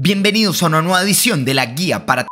Bienvenidos a una nueva edición de la Guía para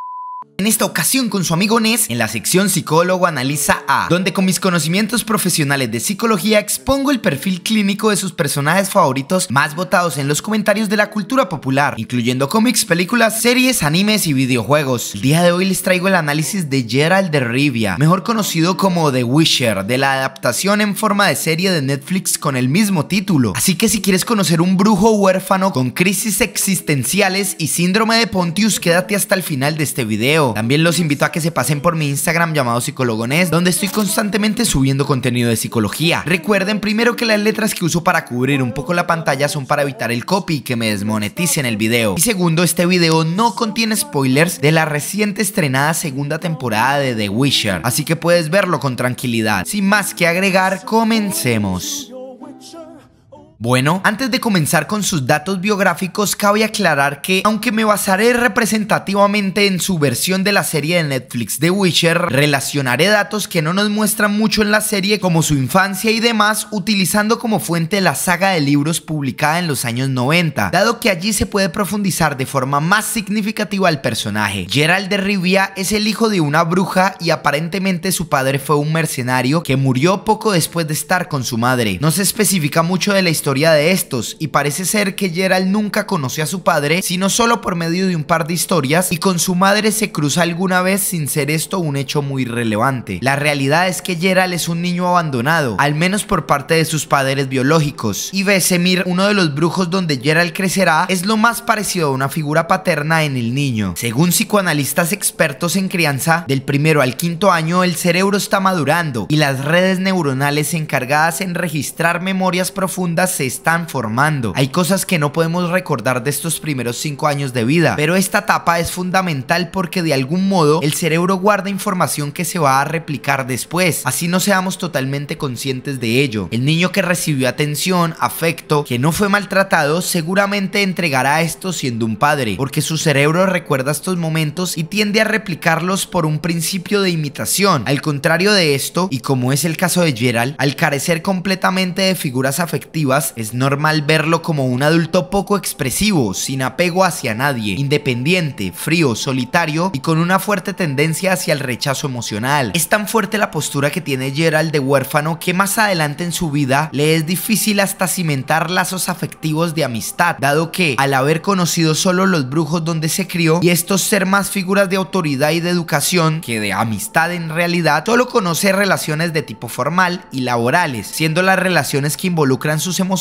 en esta ocasión con su amigo Ness, en la sección Psicólogo Analiza A, donde con mis conocimientos profesionales de psicología expongo el perfil clínico de sus personajes favoritos más votados en los comentarios de la cultura popular, incluyendo cómics, películas, series, animes y videojuegos. El día de hoy les traigo el análisis de Gerald de Rivia, mejor conocido como The Wisher, de la adaptación en forma de serie de Netflix con el mismo título. Así que si quieres conocer un brujo huérfano con crisis existenciales y síndrome de Pontius, quédate hasta el final de este video. También los invito a que se pasen por mi Instagram llamado Psicologones, donde estoy constantemente subiendo contenido de psicología. Recuerden primero que las letras que uso para cubrir un poco la pantalla son para evitar el copy y que me desmoneticen el video. Y segundo, este video no contiene spoilers de la reciente estrenada segunda temporada de The Witcher, así que puedes verlo con tranquilidad. Sin más que agregar, comencemos. Bueno, antes de comenzar con sus datos biográficos, cabe aclarar que, aunque me basaré representativamente en su versión de la serie de Netflix The Witcher, relacionaré datos que no nos muestran mucho en la serie, como su infancia y demás, utilizando como fuente la saga de libros publicada en los años 90, dado que allí se puede profundizar de forma más significativa al personaje. Gerald de Rivia es el hijo de una bruja y aparentemente su padre fue un mercenario que murió poco después de estar con su madre. No se especifica mucho de la historia historia de estos y parece ser que Gerald nunca conoció a su padre, sino solo por medio de un par de historias y con su madre se cruza alguna vez sin ser esto un hecho muy relevante. La realidad es que Gerald es un niño abandonado, al menos por parte de sus padres biológicos, y Besemir uno de los brujos donde Gerald crecerá, es lo más parecido a una figura paterna en el niño. Según psicoanalistas expertos en crianza, del primero al quinto año el cerebro está madurando y las redes neuronales encargadas en registrar memorias profundas se están formando. Hay cosas que no podemos recordar de estos primeros 5 años de vida, pero esta etapa es fundamental porque de algún modo el cerebro guarda información que se va a replicar después, así no seamos totalmente conscientes de ello. El niño que recibió atención, afecto, que no fue maltratado, seguramente entregará esto siendo un padre, porque su cerebro recuerda estos momentos y tiende a replicarlos por un principio de imitación. Al contrario de esto, y como es el caso de Gerald, al carecer completamente de figuras afectivas, es normal verlo como un adulto poco expresivo, sin apego hacia nadie, independiente, frío, solitario y con una fuerte tendencia hacia el rechazo emocional. Es tan fuerte la postura que tiene Gerald de huérfano que más adelante en su vida le es difícil hasta cimentar lazos afectivos de amistad, dado que al haber conocido solo los brujos donde se crió y estos ser más figuras de autoridad y de educación que de amistad en realidad, solo conoce relaciones de tipo formal y laborales, siendo las relaciones que involucran sus emociones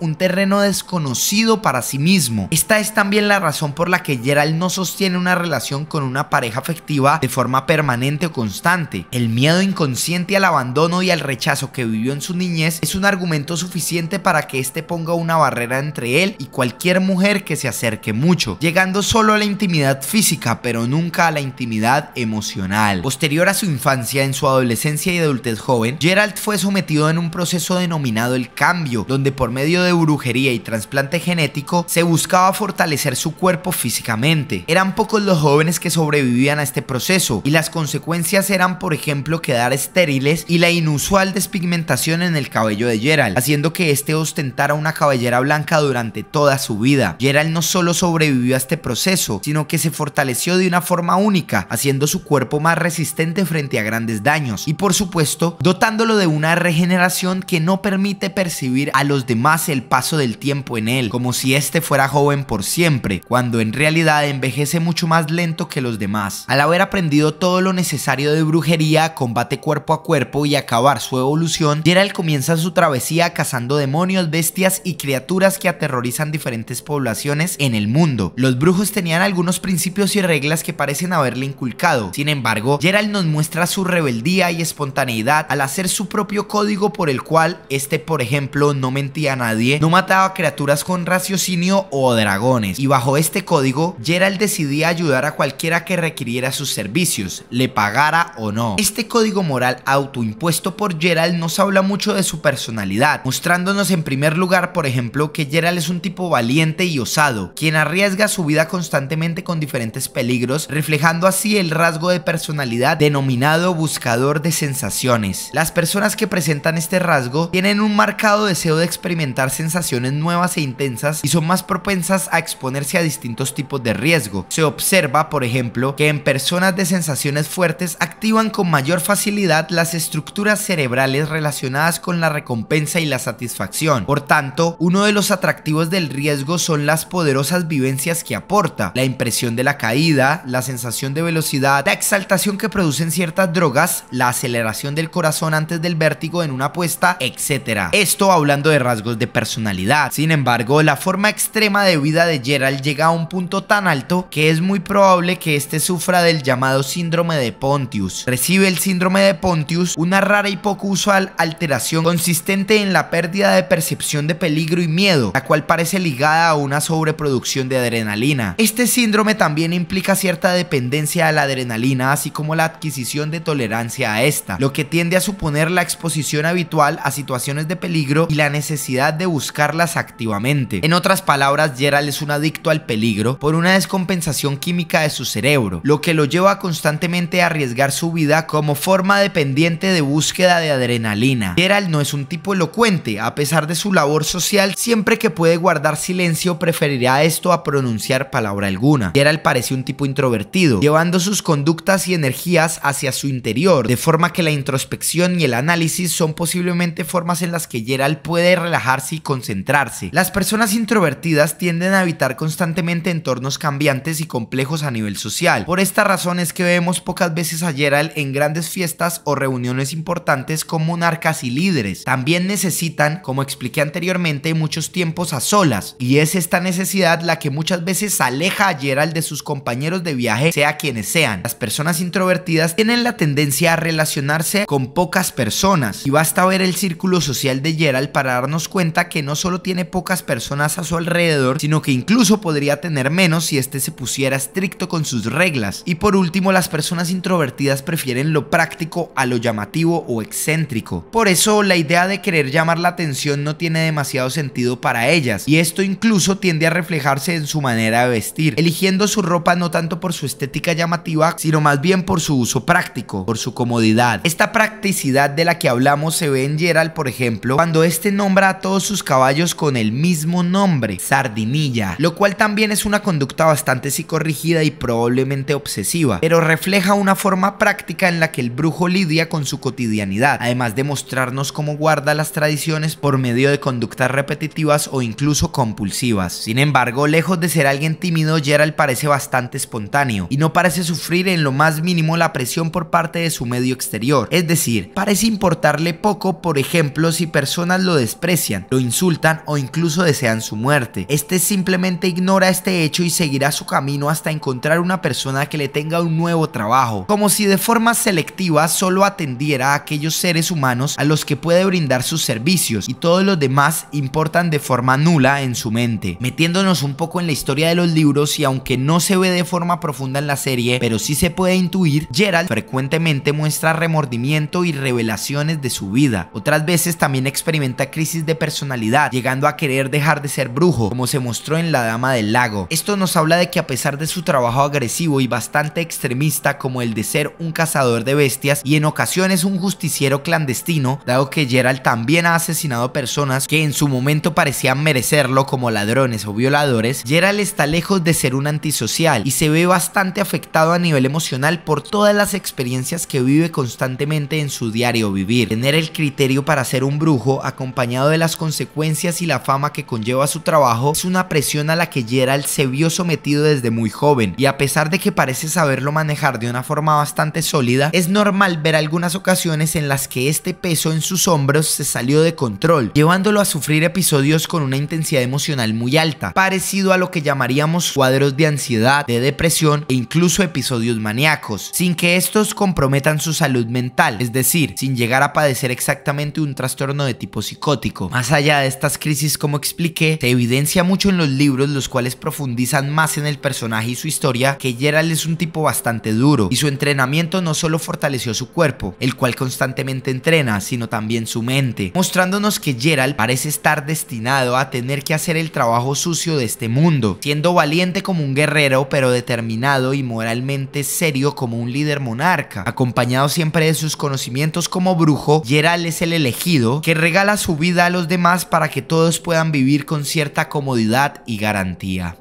un terreno desconocido para sí mismo. Esta es también la razón por la que Gerald no sostiene una relación con una pareja afectiva de forma permanente o constante. El miedo inconsciente al abandono y al rechazo que vivió en su niñez es un argumento suficiente para que éste ponga una barrera entre él y cualquier mujer que se acerque mucho, llegando solo a la intimidad física, pero nunca a la intimidad emocional. Posterior a su infancia, en su adolescencia y adultez joven, Gerald fue sometido en un proceso denominado el cambio, donde por medio de brujería y trasplante genético se buscaba fortalecer su cuerpo físicamente. Eran pocos los jóvenes que sobrevivían a este proceso y las consecuencias eran por ejemplo quedar estériles y la inusual despigmentación en el cabello de Gerald, haciendo que este ostentara una cabellera blanca durante toda su vida. Gerald no solo sobrevivió a este proceso, sino que se fortaleció de una forma única, haciendo su cuerpo más resistente frente a grandes daños y por supuesto dotándolo de una regeneración que no permite percibir a los más el paso del tiempo en él, como si éste fuera joven por siempre, cuando en realidad envejece mucho más lento que los demás. Al haber aprendido todo lo necesario de brujería, combate cuerpo a cuerpo y acabar su evolución, Gerald comienza su travesía cazando demonios, bestias y criaturas que aterrorizan diferentes poblaciones en el mundo. Los brujos tenían algunos principios y reglas que parecen haberle inculcado, sin embargo, Gerald nos muestra su rebeldía y espontaneidad al hacer su propio código por el cual este, por ejemplo, no a nadie, no mataba criaturas con raciocinio o dragones, y bajo este código, Gerald decidía ayudar a cualquiera que requiriera sus servicios, le pagara o no. Este código moral autoimpuesto por Gerald nos habla mucho de su personalidad, mostrándonos en primer lugar, por ejemplo, que Gerald es un tipo valiente y osado, quien arriesga su vida constantemente con diferentes peligros, reflejando así el rasgo de personalidad denominado buscador de sensaciones. Las personas que presentan este rasgo tienen un marcado deseo de experimentar sensaciones nuevas e intensas y son más propensas a exponerse a distintos tipos de riesgo. Se observa, por ejemplo, que en personas de sensaciones fuertes activan con mayor facilidad las estructuras cerebrales relacionadas con la recompensa y la satisfacción. Por tanto, uno de los atractivos del riesgo son las poderosas vivencias que aporta, la impresión de la caída, la sensación de velocidad, la exaltación que producen ciertas drogas, la aceleración del corazón antes del vértigo en una apuesta, etc. Esto hablando de rasgos de personalidad. Sin embargo, la forma extrema de vida de Gerald llega a un punto tan alto que es muy probable que este sufra del llamado síndrome de Pontius. Recibe el síndrome de Pontius, una rara y poco usual alteración consistente en la pérdida de percepción de peligro y miedo, la cual parece ligada a una sobreproducción de adrenalina. Este síndrome también implica cierta dependencia a la adrenalina, así como la adquisición de tolerancia a esta, lo que tiende a suponer la exposición habitual a situaciones de peligro y la necesidad de buscarlas activamente. En otras palabras, Gerald es un adicto al peligro por una descompensación química de su cerebro, lo que lo lleva constantemente a arriesgar su vida como forma dependiente de búsqueda de adrenalina. Gerald no es un tipo elocuente, a pesar de su labor social, siempre que puede guardar silencio preferirá esto a pronunciar palabra alguna. Gerald parece un tipo introvertido, llevando sus conductas y energías hacia su interior, de forma que la introspección y el análisis son posiblemente formas en las que Gerald puede relajarse y concentrarse. Las personas introvertidas tienden a habitar constantemente entornos cambiantes y complejos a nivel social. Por esta razón es que vemos pocas veces a Gerald en grandes fiestas o reuniones importantes con monarcas y líderes. También necesitan, como expliqué anteriormente, muchos tiempos a solas, y es esta necesidad la que muchas veces aleja a Gerald de sus compañeros de viaje, sea quienes sean. Las personas introvertidas tienen la tendencia a relacionarse con pocas personas, y basta ver el círculo social de Gerald para darnos cuenta que no solo tiene pocas personas a su alrededor, sino que incluso podría tener menos si este se pusiera estricto con sus reglas. Y por último, las personas introvertidas prefieren lo práctico a lo llamativo o excéntrico. Por eso, la idea de querer llamar la atención no tiene demasiado sentido para ellas, y esto incluso tiende a reflejarse en su manera de vestir, eligiendo su ropa no tanto por su estética llamativa, sino más bien por su uso práctico, por su comodidad. Esta practicidad de la que hablamos se ve en Gerald, por ejemplo, cuando este nombra a todos sus caballos con el mismo nombre, Sardinilla, lo cual también es una conducta bastante psicorrigida y probablemente obsesiva, pero refleja una forma práctica en la que el brujo lidia con su cotidianidad, además de mostrarnos cómo guarda las tradiciones por medio de conductas repetitivas o incluso compulsivas. Sin embargo, lejos de ser alguien tímido, Gerald parece bastante espontáneo y no parece sufrir en lo más mínimo la presión por parte de su medio exterior, es decir, parece importarle poco, por ejemplo, si personas lo desprecian lo insultan o incluso desean su muerte. Este simplemente ignora este hecho y seguirá su camino hasta encontrar una persona que le tenga un nuevo trabajo, como si de forma selectiva solo atendiera a aquellos seres humanos a los que puede brindar sus servicios y todos los demás importan de forma nula en su mente. Metiéndonos un poco en la historia de los libros y aunque no se ve de forma profunda en la serie, pero sí se puede intuir, Gerald frecuentemente muestra remordimiento y revelaciones de su vida. Otras veces también experimenta crisis de personalidad, llegando a querer dejar de ser brujo, como se mostró en La Dama del Lago. Esto nos habla de que a pesar de su trabajo agresivo y bastante extremista como el de ser un cazador de bestias y en ocasiones un justiciero clandestino, dado que Gerald también ha asesinado personas que en su momento parecían merecerlo como ladrones o violadores, Gerald está lejos de ser un antisocial y se ve bastante afectado a nivel emocional por todas las experiencias que vive constantemente en su diario vivir. Tener el criterio para ser un brujo acompañado de las consecuencias y la fama que conlleva su trabajo, es una presión a la que Gerald se vio sometido desde muy joven, y a pesar de que parece saberlo manejar de una forma bastante sólida, es normal ver algunas ocasiones en las que este peso en sus hombros se salió de control, llevándolo a sufrir episodios con una intensidad emocional muy alta, parecido a lo que llamaríamos cuadros de ansiedad, de depresión e incluso episodios maníacos, sin que estos comprometan su salud mental, es decir, sin llegar a padecer exactamente un trastorno de tipo psicótico. Más allá de estas crisis, como expliqué, se evidencia mucho en los libros, los cuales profundizan más en el personaje y su historia, que Gerald es un tipo bastante duro, y su entrenamiento no solo fortaleció su cuerpo, el cual constantemente entrena, sino también su mente, mostrándonos que Gerald parece estar destinado a tener que hacer el trabajo sucio de este mundo, siendo valiente como un guerrero, pero determinado y moralmente serio como un líder monarca. Acompañado siempre de sus conocimientos como brujo, Gerald es el elegido que regala su vida a los demás para que todos puedan vivir con cierta comodidad y garantía.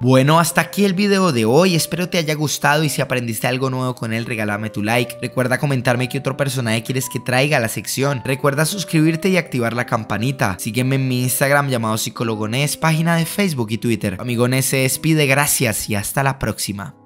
Bueno, hasta aquí el video de hoy, espero te haya gustado y si aprendiste algo nuevo con él regálame tu like, recuerda comentarme qué otro personaje quieres que traiga a la sección, recuerda suscribirte y activar la campanita, sígueme en mi Instagram llamado psicólogo página de Facebook y Twitter. Amigo Nes se despide, gracias y hasta la próxima.